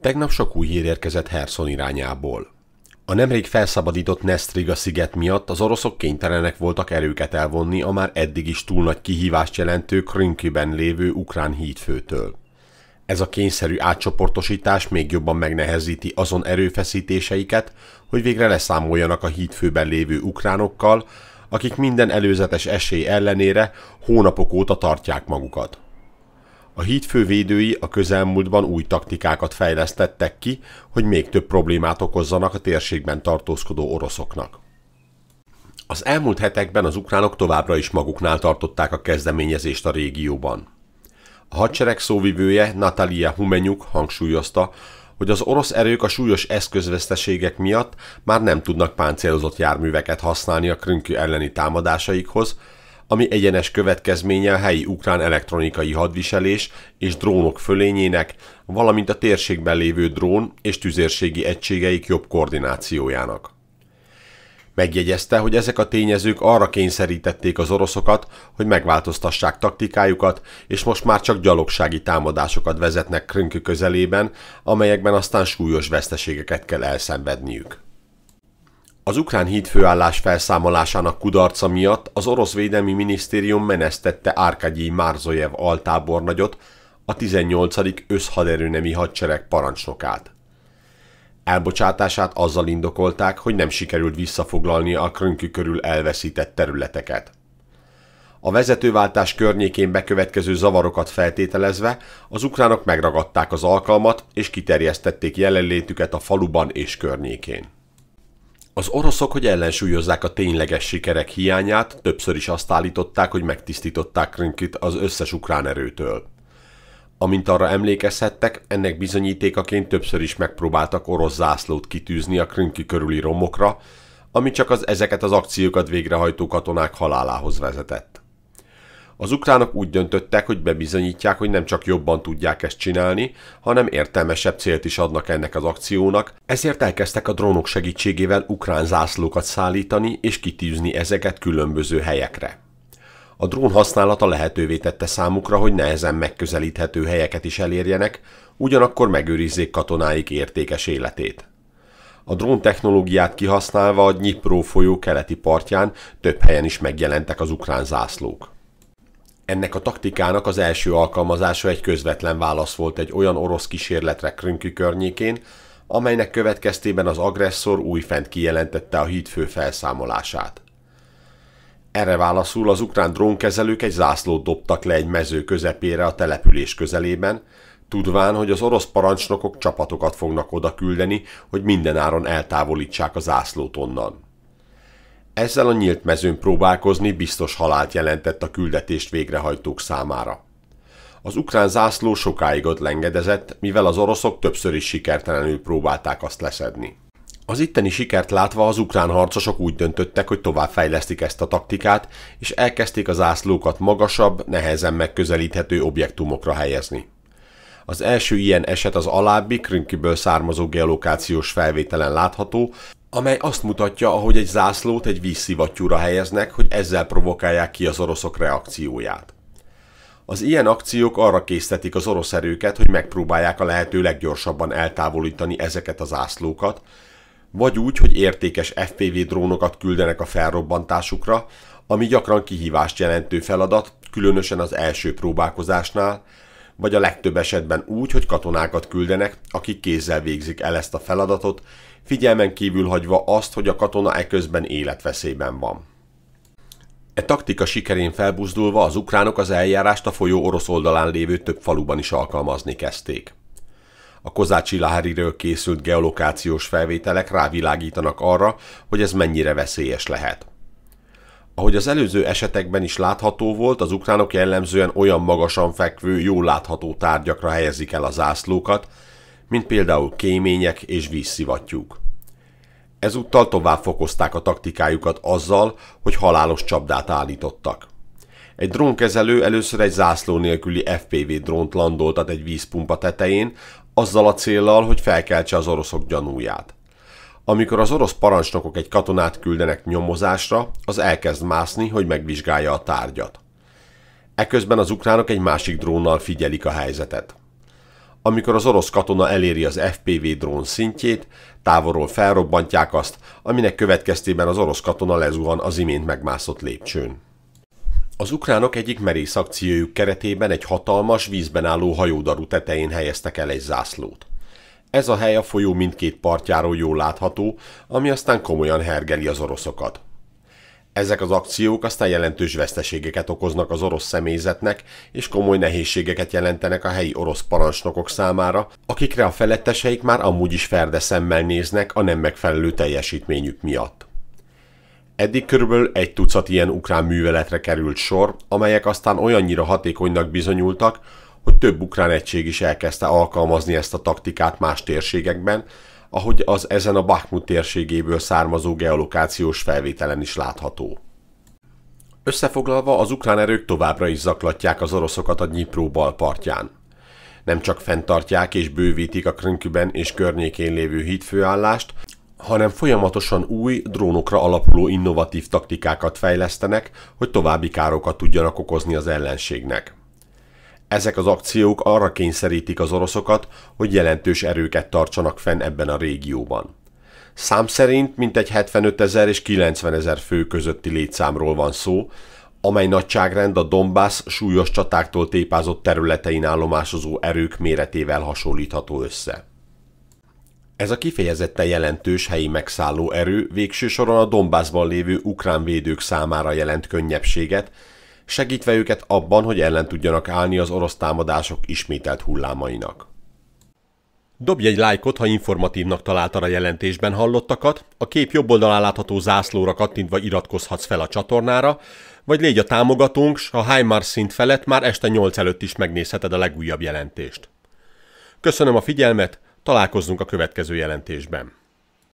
Tegnap sok új hír érkezett Herson irányából. A nemrég felszabadított Nestriga sziget miatt az oroszok kénytelenek voltak erőket elvonni a már eddig is túl nagy kihívást jelentő Krünkiben lévő ukrán hídfőtől. Ez a kényszerű átcsoportosítás még jobban megnehezíti azon erőfeszítéseiket, hogy végre leszámoljanak a hídfőben lévő ukránokkal, akik minden előzetes esély ellenére hónapok óta tartják magukat. A híd fővédői a közelmúltban új taktikákat fejlesztettek ki, hogy még több problémát okozzanak a térségben tartózkodó oroszoknak. Az elmúlt hetekben az ukránok továbbra is maguknál tartották a kezdeményezést a régióban. A hadsereg szóvivője Natalia Humenyuk hangsúlyozta, hogy az orosz erők a súlyos eszközveszteségek miatt már nem tudnak páncélozott járműveket használni a krünkő elleni támadásaikhoz, ami egyenes következménye a helyi ukrán elektronikai hadviselés és drónok fölényének, valamint a térségben lévő drón és tüzérségi egységeik jobb koordinációjának. Megjegyezte, hogy ezek a tényezők arra kényszerítették az oroszokat, hogy megváltoztassák taktikájukat, és most már csak gyalogsági támadásokat vezetnek Krönkö közelében, amelyekben aztán súlyos veszteségeket kell elszenvedniük. Az ukrán hídfőállás felszámolásának kudarca miatt az orosz védelmi minisztérium menesztette Árkagyi Márzojev altábornagyot, a 18. összhaderőnemi hadsereg parancsnokát. Elbocsátását azzal indokolták, hogy nem sikerült visszafoglalni a krönkű körül elveszített területeket. A vezetőváltás környékén bekövetkező zavarokat feltételezve az ukránok megragadták az alkalmat és kiterjesztették jelenlétüket a faluban és környékén. Az oroszok, hogy ellensúlyozzák a tényleges sikerek hiányát, többször is azt állították, hogy megtisztították Krinkit az összes ukrán erőtől. Amint arra emlékezhettek, ennek bizonyítékaként többször is megpróbáltak orosz zászlót kitűzni a Krinki körüli romokra, ami csak az ezeket az akciókat végrehajtó katonák halálához vezetett. Az ukránok úgy döntöttek, hogy bebizonyítják, hogy nem csak jobban tudják ezt csinálni, hanem értelmesebb célt is adnak ennek az akciónak, ezért elkezdtek a drónok segítségével ukrán zászlókat szállítani és kitűzni ezeket különböző helyekre. A drón használata lehetővé tette számukra, hogy nehezen megközelíthető helyeket is elérjenek, ugyanakkor megőrizzék katonáik értékes életét. A drón technológiát kihasználva a Nyipró folyó keleti partján több helyen is megjelentek az ukrán zászlók. Ennek a taktikának az első alkalmazása egy közvetlen válasz volt egy olyan orosz kísérletre Krümki környékén, amelynek következtében az agresszor újfent kijelentette a hídfő felszámolását. Erre válaszul az ukrán drónkezelők egy zászlót dobtak le egy mező közepére a település közelében, tudván, hogy az orosz parancsnokok csapatokat fognak oda küldeni, hogy mindenáron eltávolítsák a zászlót onnan. Ezzel a nyílt mezőn próbálkozni biztos halált jelentett a küldetést végrehajtók számára. Az ukrán zászló sokáig ott lengedezett, mivel az oroszok többször is sikertelenül próbálták azt leszedni. Az itteni sikert látva az ukrán harcosok úgy döntöttek, hogy tovább fejlesztik ezt a taktikát, és elkezdték az zászlókat magasabb, nehezen megközelíthető objektumokra helyezni. Az első ilyen eset az alábbi Krimkiből származó geolokációs felvételen látható, amely azt mutatja, ahogy egy zászlót egy vízszivattyúra helyeznek, hogy ezzel provokálják ki az oroszok reakcióját. Az ilyen akciók arra késztetik az orosz erőket, hogy megpróbálják a lehető leggyorsabban eltávolítani ezeket a zászlókat, vagy úgy, hogy értékes FPV drónokat küldenek a felrobbantásukra, ami gyakran kihívást jelentő feladat, különösen az első próbálkozásnál, vagy a legtöbb esetben úgy, hogy katonákat küldenek, akik kézzel végzik el ezt a feladatot, figyelmen kívül hagyva azt, hogy a katona eközben életveszélyben van. E taktika sikerén felbuzdulva az ukránok az eljárást a folyó orosz oldalán lévő több faluban is alkalmazni kezdték. A Kozácsi láhariről készült geolokációs felvételek rávilágítanak arra, hogy ez mennyire veszélyes lehet. Ahogy az előző esetekben is látható volt, az ukránok jellemzően olyan magasan fekvő, jól látható tárgyakra helyezik el a zászlókat, mint például kémények és vízszivattyúk. Ezúttal tovább fokozták a taktikájukat azzal, hogy halálos csapdát állítottak. Egy drónkezelő először egy zászló nélküli FPV drónt landoltat egy vízpumpa tetején, azzal a céllal, hogy felkeltse az oroszok gyanúját. Amikor az orosz parancsnokok egy katonát küldenek nyomozásra, az elkezd mászni, hogy megvizsgálja a tárgyat. Eközben az ukránok egy másik drónnal figyelik a helyzetet. Amikor az orosz katona eléri az FPV drón szintjét, távolról felrobbantják azt, aminek következtében az orosz katona lezuhan az imént megmászott lépcsőn. Az ukránok egyik merész akciójuk keretében egy hatalmas, vízben álló hajódarú tetején helyeztek el egy zászlót. Ez a hely a folyó mindkét partjáról jól látható, ami aztán komolyan hergeli az oroszokat. Ezek az akciók aztán jelentős veszteségeket okoznak az orosz személyzetnek, és komoly nehézségeket jelentenek a helyi orosz parancsnokok számára, akikre a feletteseik már amúgy is ferde szemmel néznek a nem megfelelő teljesítményük miatt. Eddig körülbelül egy tucat ilyen ukrán műveletre került sor, amelyek aztán olyannyira hatékonynak bizonyultak, hogy több ukrán egység is elkezdte alkalmazni ezt a taktikát más térségekben, ahogy az ezen a Bakhmut térségéből származó geolokációs felvételen is látható. Összefoglalva az ukrán erők továbbra is zaklatják az oroszokat a Dnipró bal partján. Nem csak fenntartják és bővítik a Krönküben és környékén lévő hídfőállást, hanem folyamatosan új, drónokra alapuló innovatív taktikákat fejlesztenek, hogy további károkat tudjanak okozni az ellenségnek. Ezek az akciók arra kényszerítik az oroszokat, hogy jelentős erőket tartsanak fenn ebben a régióban. Szám szerint mintegy 75 ezer és 90 ezer fő közötti létszámról van szó, amely nagyságrend a Dombász súlyos csatáktól tépázott területein állomásozó erők méretével hasonlítható össze. Ez a kifejezetten jelentős helyi megszálló erő végső soron a Dombászban lévő ukrán védők számára jelent könnyebbséget, segítve őket abban, hogy ellen tudjanak állni az orosz támadások ismételt hullámainak. Dobj egy lájkot, ha informatívnak találtad a jelentésben hallottakat, a kép jobb oldalán látható zászlóra kattintva iratkozhatsz fel a csatornára, vagy légy a támogatónk, s a Heimars szint felett már este 8 előtt is megnézheted a legújabb jelentést. Köszönöm a figyelmet, találkozzunk a következő jelentésben.